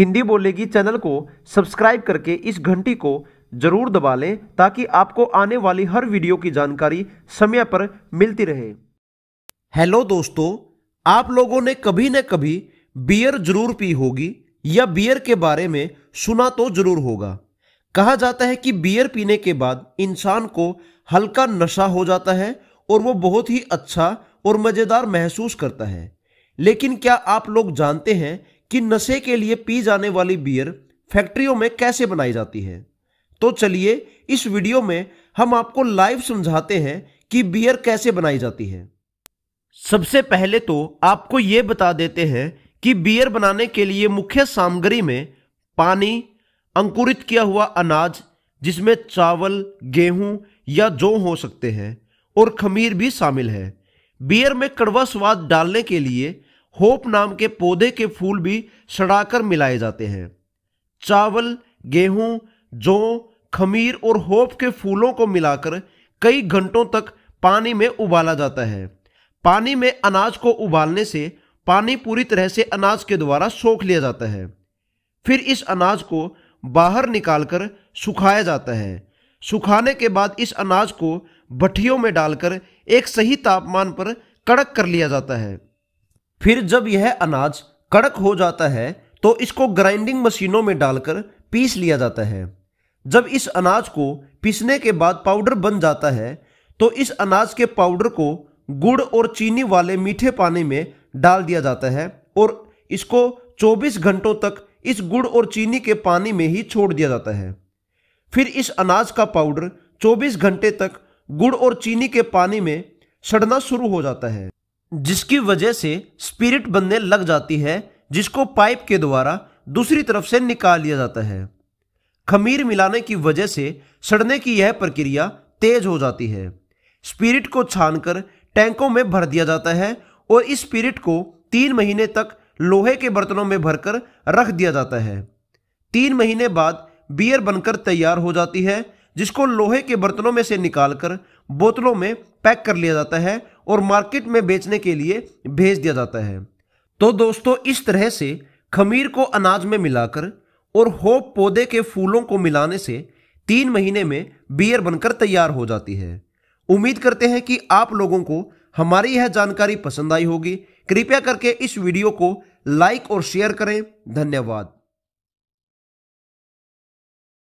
हिंदी बोलेगी चैनल को सब्सक्राइब करके इस घंटी को जरूर दबा लें ताकि आपको आने वाली हर वीडियो की जानकारी समय पर मिलती रहे हेलो दोस्तों आप लोगों ने कभी न कभी बियर जरूर पी होगी या बियर के बारे में सुना तो जरूर होगा कहा जाता है कि बियर पीने के बाद इंसान को हल्का नशा हो जाता है और वो बहुत ही अच्छा और मज़ेदार महसूस करता है लेकिन क्या आप लोग जानते हैं कि नशे के लिए पी जाने वाली बियर फैक्ट्रियों में कैसे बनाई जाती है तो चलिए इस वीडियो में हम आपको लाइव समझाते हैं कि बियर कैसे बनाई जाती है सबसे पहले तो आपको ये बता देते हैं कि बियर बनाने के लिए मुख्य सामग्री में पानी अंकुरित किया हुआ अनाज जिसमें चावल गेहूं या जौ हो सकते हैं और खमीर भी शामिल है बियर में कड़वा स्वाद डालने के लिए होप नाम के पौधे के फूल भी सड़ाकर मिलाए जाते हैं चावल गेहूं जौ खमीर और होप के फूलों को मिलाकर कई घंटों तक पानी में उबाला जाता है पानी में अनाज को उबालने से पानी पूरी तरह से अनाज के द्वारा सोख लिया जाता है फिर इस अनाज को बाहर निकालकर सुखाया जाता है सुखाने के बाद इस अनाज को भट्ठियों में डालकर एक सही तापमान पर कड़क कर लिया जाता है फिर जब यह अनाज कड़क हो जाता है तो इसको ग्राइंडिंग मशीनों में डालकर पीस लिया जाता है जब इस अनाज को पीसने के बाद पाउडर बन जाता है तो इस अनाज के पाउडर को गुड़ और चीनी वाले मीठे पानी में डाल दिया जाता है और इसको 24 घंटों तक इस गुड़ और चीनी के पानी में ही छोड़ दिया जाता है फिर इस अनाज का पाउडर 24 घंटे तक गुड़ और चीनी के पानी में सड़ना शुरू हो जाता है जिसकी वजह से स्पिरिट बनने लग जाती है जिसको पाइप के द्वारा दूसरी तरफ से निकाल लिया जाता है खमीर मिलाने की वजह से सड़ने की यह प्रक्रिया तेज हो जाती है स्पिरिट को छानकर टैंकों में भर दिया जाता है और इस स्पिरिट को तीन महीने तक लोहे के बर्तनों में भरकर रख दिया जाता है तीन महीने बाद बियर बनकर तैयार हो जाती है जिसको लोहे के बर्तनों में से निकालकर बोतलों में पैक कर लिया जाता है और मार्केट में बेचने के लिए भेज दिया जाता है तो दोस्तों इस तरह से खमीर को अनाज में मिलाकर और होप पौधे के फूलों को मिलाने से तीन महीने में बियर बनकर तैयार हो जाती है उम्मीद करते हैं कि आप लोगों को हमारी यह जानकारी पसंद आई होगी कृपया करके इस वीडियो को लाइक और शेयर करें धन्यवाद